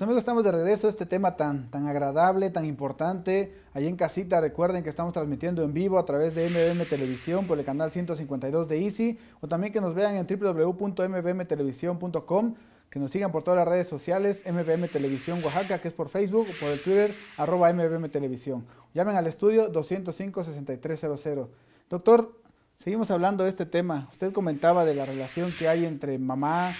Pues, amigos, estamos de regreso a este tema tan, tan agradable, tan importante. Allí en casita, recuerden que estamos transmitiendo en vivo a través de MBM Televisión por el canal 152 de Easy o también que nos vean en www.mbmtelevisión.com, que nos sigan por todas las redes sociales, MBM Televisión Oaxaca, que es por Facebook, o por el Twitter, arroba Televisión. Llamen al estudio 205-6300. Doctor, seguimos hablando de este tema. Usted comentaba de la relación que hay entre mamá,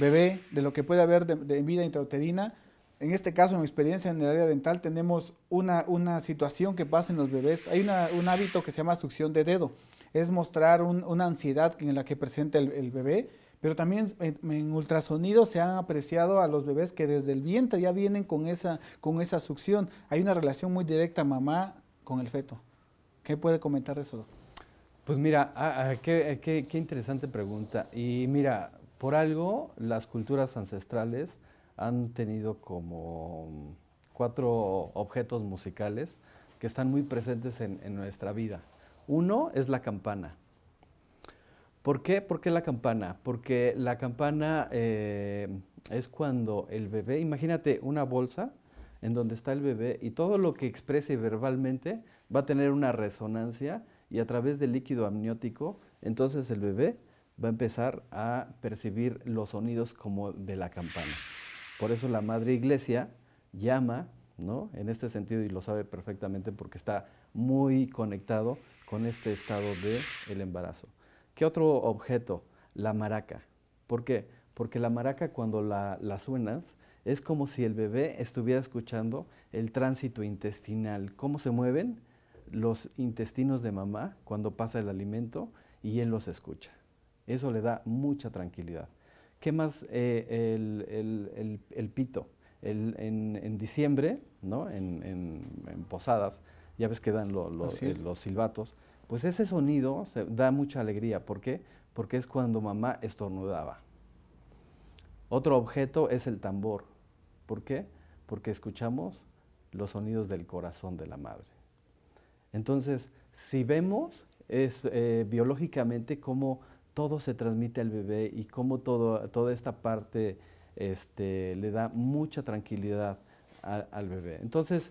bebé, de lo que puede haber de, vida intrauterina. En este caso, en mi experiencia en el área dental, tenemos una, una situación que pasa en los bebés. Hay un hábito que se llama succión de dedo. Es mostrar una ansiedad en la que presenta el, bebé, pero también en, ultrasonido se han apreciado a los bebés que desde el vientre ya vienen con esa, con esa succión. Hay una relación muy directa mamá con el feto. ¿Qué puede comentar de eso? Pues mira, ah, ah, eh, qué, qué interesante pregunta. Y mira, por algo, las culturas ancestrales han tenido como cuatro objetos musicales que están muy presentes en, nuestra vida. Uno es la campana. ¿Por qué? ¿Por qué la campana? Porque la campana eh, es cuando el bebé, imagínate una bolsa en donde está el bebé y todo lo que exprese verbalmente va a tener una resonancia y a través del líquido amniótico, entonces el bebé va a empezar a percibir los sonidos como de la campana. Por eso la madre iglesia llama, ¿no? En este sentido, y lo sabe perfectamente porque está muy conectado con este estado del embarazo. ¿Qué otro objeto? La maraca. ¿Por qué? Porque la maraca cuando la suenas es como si el bebé estuviera escuchando el tránsito intestinal, cómo se mueven los intestinos de mamá cuando pasa el alimento y él los escucha. Eso le da mucha tranquilidad. ¿Qué más? Eh, el, pito. En, diciembre, ¿no? En, posadas, ya ves que dan eh, los silbatos. Pues ese sonido da mucha alegría. ¿Por qué? Porque es cuando mamá estornudaba. Otro objeto es el tambor. ¿Por qué? Porque escuchamos los sonidos del corazón de la madre. Entonces, si vemos es, eh, biológicamente cómo todo se transmite al bebé y cómo toda esta parte este, le da mucha tranquilidad al bebé. Entonces,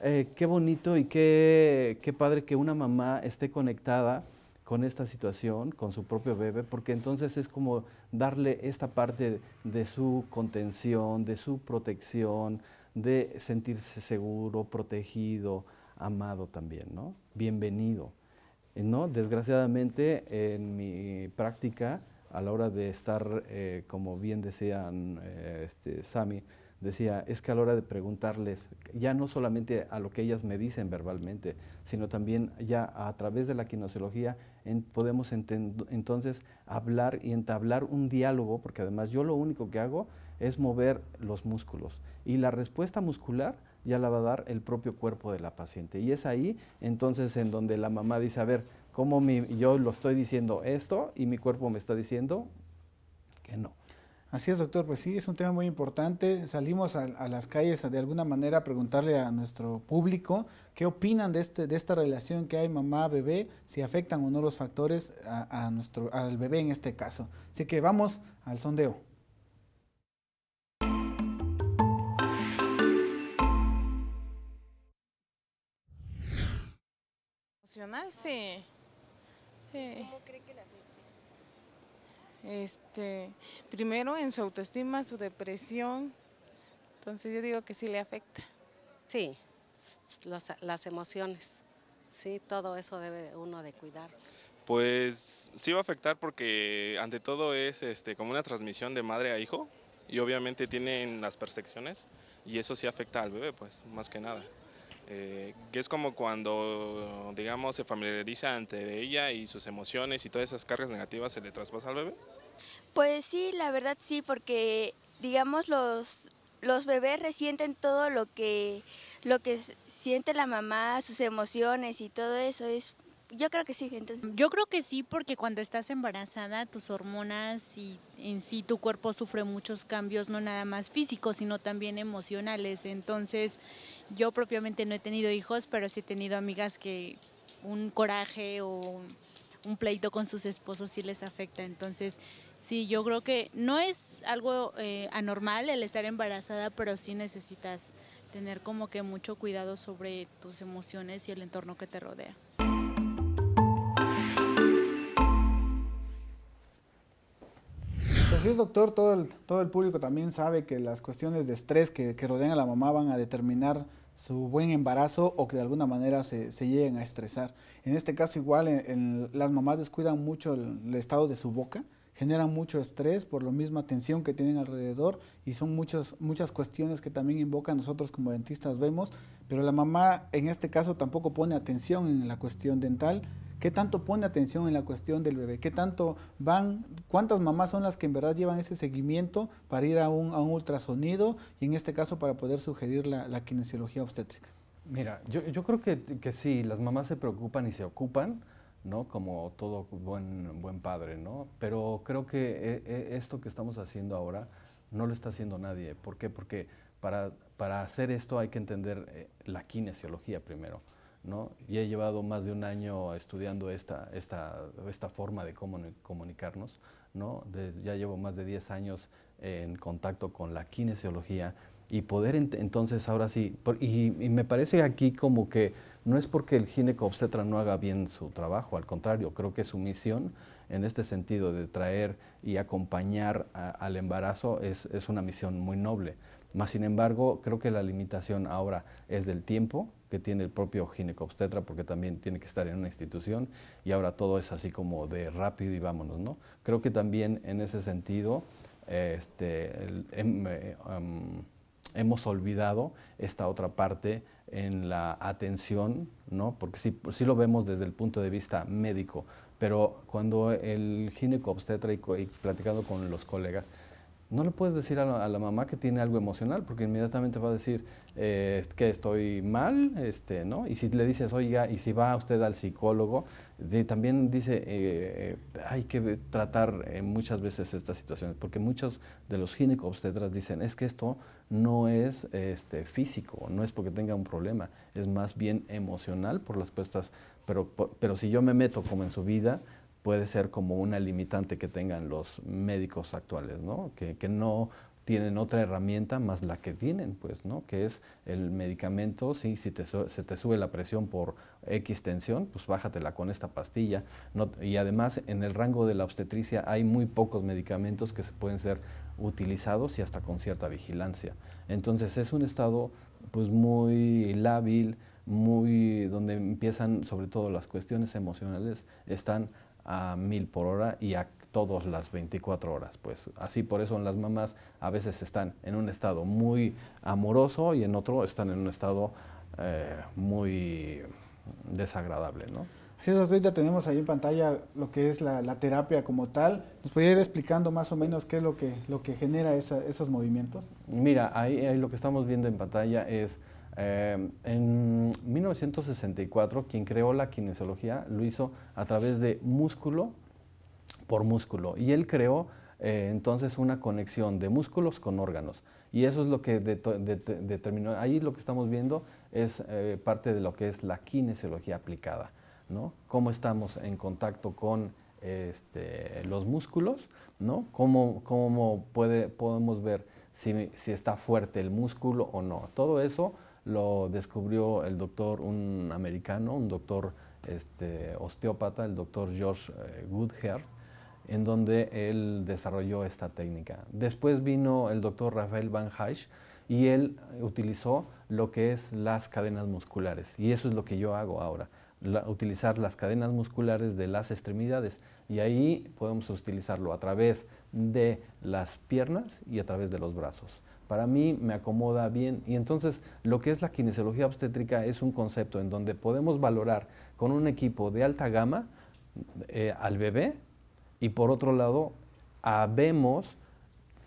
eh, qué bonito y qué, qué, padre que una mamá esté conectada con esta situación, con su propio bebé, porque entonces es como darle esta parte de su contención, de su protección, de sentirse seguro, protegido, amado también, ¿no? Bienvenido. Eh, ¿no? Desgraciadamente, en mi práctica, a la hora de estar, eh, como bien decía eh, este, Sami, decía, es que a la hora de preguntarles, ya no solamente a lo que ellas me dicen verbalmente, sino también ya a través de la kinesiología podemos entonces hablar y entablar un diálogo, porque además yo lo único que hago es mover los músculos. Y la respuesta muscular ya la va a dar el propio cuerpo de la paciente. Y es ahí entonces en donde la mamá dice, a ver, ¿cómo yo lo estoy diciendo esto y mi cuerpo me está diciendo que no? Así es, doctor. Pues sí, es un tema muy importante. Salimos a, las calles de alguna manera a preguntarle a nuestro público qué opinan de, este, de esta relación que hay mamá-bebé, si afectan o no los factores a nuestro, al bebé en este caso. Así que vamos al sondeo. sí. ¿Cómo cree que Este, primero en su autoestima, su depresión. Entonces yo digo que sí le afecta. Sí, las emociones. Sí, todo eso debe uno de cuidar. Pues sí va a afectar porque ante todo es este, como una transmisión de madre a hijo y obviamente tienen las percepciones y eso sí afecta al bebé, pues más que nada. Eh, que es como cuando, digamos, se familiariza ante ella y sus emociones y todas esas cargas negativas se le traspasa al bebé? Pues sí, la verdad sí, porque, digamos, los, los bebés resienten todo lo que, lo que siente la mamá, sus emociones y todo eso. Es, yo creo que sí, entonces. Yo creo que sí, porque cuando estás embarazada, tus hormonas y en sí tu cuerpo sufre muchos cambios, no nada más físicos, sino también emocionales. Entonces, yo propiamente no he tenido hijos, pero sí he tenido amigas que un coraje o un pleito con sus esposos sí les afecta. Entonces, sí, yo creo que no es algo eh, anormal el estar embarazada, pero sí necesitas tener como que mucho cuidado sobre tus emociones y el entorno que te rodea. Pues sí, doctor, todo el, todo el público también sabe que las cuestiones de estrés que rodean a la mamá van a determinar su buen embarazo o que de alguna manera se, se lleguen a estresar. En este caso igual las mamás descuidan mucho el, estado de su boca, generan mucho estrés por la misma tensión que tienen alrededor y son muchas, muchas cuestiones que también invocan nosotros como dentistas vemos, pero la mamá en este caso tampoco pone atención en la cuestión dental ¿Qué tanto pone atención en la cuestión del bebé? ¿Qué tanto van? ¿Cuántas mamás son las que en verdad llevan ese seguimiento para ir a un, ultrasonido y en este caso para poder sugerir la, kinesiología obstétrica? Mira, yo, creo que, que, sí, las mamás se preocupan y se ocupan, ¿no? Como todo buen, padre, ¿no? Pero creo que eh, eh, esto que estamos haciendo ahora no lo está haciendo nadie. ¿Por qué? Porque para, hacer esto hay que entender eh, la kinesiología primero. ¿no? Y he llevado más de un año estudiando esta, forma de comunicarnos, ¿no? ya llevo más de 10 años en contacto con la kinesiología y poder entonces ahora sí, y, me parece aquí como que no es porque el gineco-obstetra no haga bien su trabajo, al contrario, creo que su misión en este sentido de traer y acompañar al embarazo es una misión muy noble más sin embargo, creo que la limitación ahora es del tiempo que tiene el propio ginecobstetra, porque también tiene que estar en una institución y ahora todo es así como de rápido y vámonos, ¿no? Creo que también en ese sentido este, em, eh, em, hemos olvidado esta otra parte en la atención, ¿no? Porque sí, lo vemos desde el punto de vista médico, pero cuando el ginecobstetra obstetra y platicando con los colegas, no le puedes decir a la, mamá que tiene algo emocional, porque inmediatamente va a decir eh, que estoy mal, este, ¿no? Y si le dices, oiga, y si va usted al psicólogo, también dice, eh, eh, hay que tratar muchas veces estas situaciones, porque muchos de los ginecobstetras dicen, es que esto no es este, físico, no es porque tenga un problema, es más bien emocional por las puestas, pero, pero si yo me meto como en su vida, puede ser como una limitante que tengan los médicos actuales, ¿no? Que, no tienen otra herramienta más la que tienen, pues, ¿no? Que es el medicamento, si te, se te sube la presión por X tensión, pues bájatela con esta pastilla. y además, en el rango de la obstetricia hay muy pocos medicamentos que se pueden ser utilizados y hasta con cierta vigilancia. Entonces, es un estado, pues, muy lábil, muy, donde empiezan, sobre todo las cuestiones emocionales, están a mil por hora y a todas las 24 horas. Pues así por eso las mamás a veces están en un estado muy amoroso y en otro están en un estado eh, muy desagradable, ¿no? Así es, ahorita tenemos ahí en pantalla lo que es la, terapia como tal. ¿Nos podría ir explicando más o menos qué es lo que, lo que genera esos movimientos? Mira, ahí lo que estamos viendo en pantalla es Em, en 1964, quien creó la kinesiología lo hizo a través de músculo por músculo y él creó eh, entonces una conexión de músculos con órganos y eso es lo que determinó. Ahí lo que estamos viendo es eh, parte de lo que es la kinesiología aplicada, ¿no? Cómo estamos en contacto con este, los músculos, ¿no? Cómo, puede, podemos ver si está fuerte el músculo o no. Todo eso lo descubrió el doctor, un americano, un doctor este, osteópata, el doctor George eh, Goodhart, en donde él desarrolló esta técnica. Después vino el doctor Rafael Van Heisch y él utilizó lo que es las cadenas musculares y eso es lo que yo hago ahora. utilizar las cadenas musculares de las extremidades y ahí podemos utilizarlo a través de las piernas y a través de los brazos para mí me acomoda bien. Y entonces lo que es la kinesiología obstétrica es un concepto en donde podemos valorar con un equipo de alta gama eh, al bebé y por otro lado vemos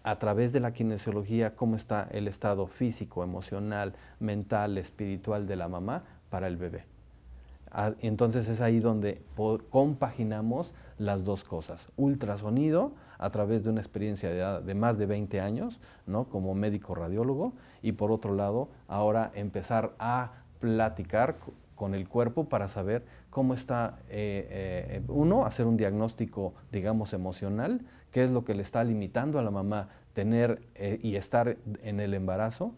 a través de la kinesiología cómo está el estado físico, emocional, mental, espiritual de la mamá para el bebé. Ah, entonces es ahí donde compaginamos las dos cosas, ultrasonido a través de una experiencia de, ah, más de 20 años ¿no? como médico radiólogo y por otro lado ahora empezar a platicar con el cuerpo para saber cómo está eh, eh, eh, uno, hacer un diagnóstico digamos emocional, qué es lo que le está limitando a la mamá tener y estar en el embarazo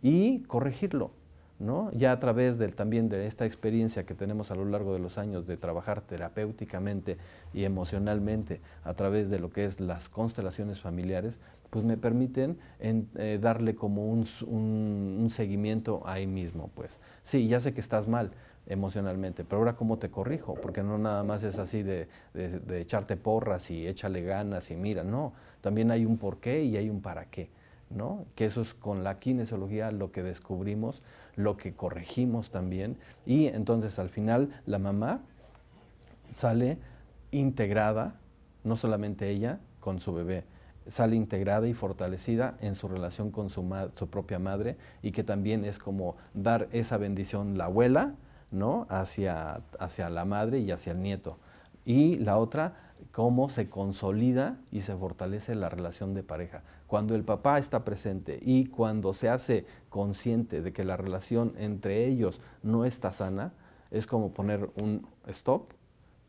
y corregirlo ya a través también de esta experiencia que tenemos a lo largo de los años de trabajar terapéuticamente y emocionalmente a través de lo que es las constelaciones familiares, pues me permiten eh, darle como un, seguimiento ahí mismo. Pues. Sí, ya sé que estás mal emocionalmente, pero ahora cómo te corrijo, porque no nada más es así de, de echarte porras y échale ganas y mira, no, también hay un por qué y hay un para qué que eso es con la kinesiología lo que descubrimos, lo que corregimos también, y entonces al final la mamá sale integrada, no solamente ella, con su bebé, sale integrada y fortalecida en su relación con su, su propia madre y que también es como dar esa bendición la abuela, ¿no? Hacia, hacia la madre y hacia el nieto. Y la otra, cómo se consolida y se fortalece la relación de pareja. Cuando el papá está presente y cuando se hace consciente de que la relación entre ellos no está sana, es como poner un stop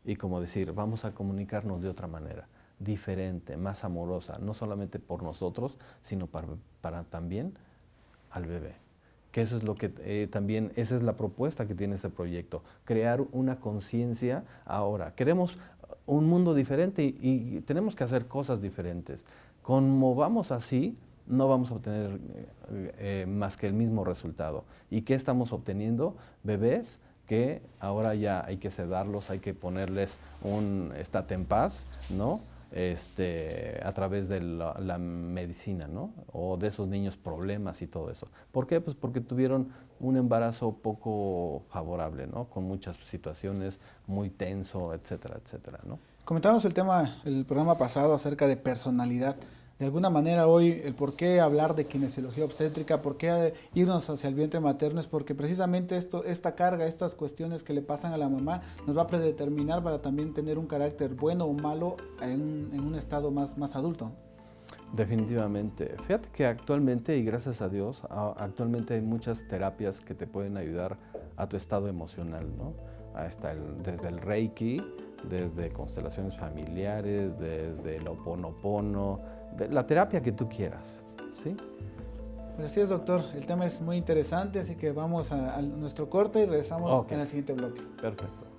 y como decir, vamos a comunicarnos de otra manera, diferente, más amorosa, no solamente por nosotros, sino para, para también al bebé. Que eso es lo que eh, también, esa es la propuesta que tiene este proyecto, crear una conciencia ahora. Queremos un mundo diferente y, tenemos que hacer cosas diferentes. Como vamos así, no vamos a obtener eh, eh, más que el mismo resultado. ¿Y qué estamos obteniendo? Bebés que ahora ya hay que sedarlos, hay que ponerles un estate en paz, ¿no? Este, a través de la, la medicina, ¿no? O de esos niños problemas y todo eso. ¿Por qué? Pues porque tuvieron un embarazo poco favorable, ¿no? Con muchas situaciones, muy tenso, etcétera, etcétera, ¿no? Comentábamos el tema, el programa pasado acerca de personalidad. De alguna manera hoy el por qué hablar de kinesiología obstétrica, por qué eh, irnos hacia el vientre materno es porque precisamente esto, esta carga, estas cuestiones que le pasan a la mamá nos va a predeterminar para también tener un carácter bueno o malo en, en un estado más, más adulto. Definitivamente. Fíjate que actualmente, y gracias a Dios, actualmente hay muchas terapias que te pueden ayudar a tu estado emocional, ¿no? desde el Reiki, desde constelaciones familiares, desde el oponopono, la terapia que tú quieras, ¿sí? Pues así es, doctor. El tema es muy interesante, así que vamos a, nuestro corte y regresamos en el siguiente bloque. Perfecto.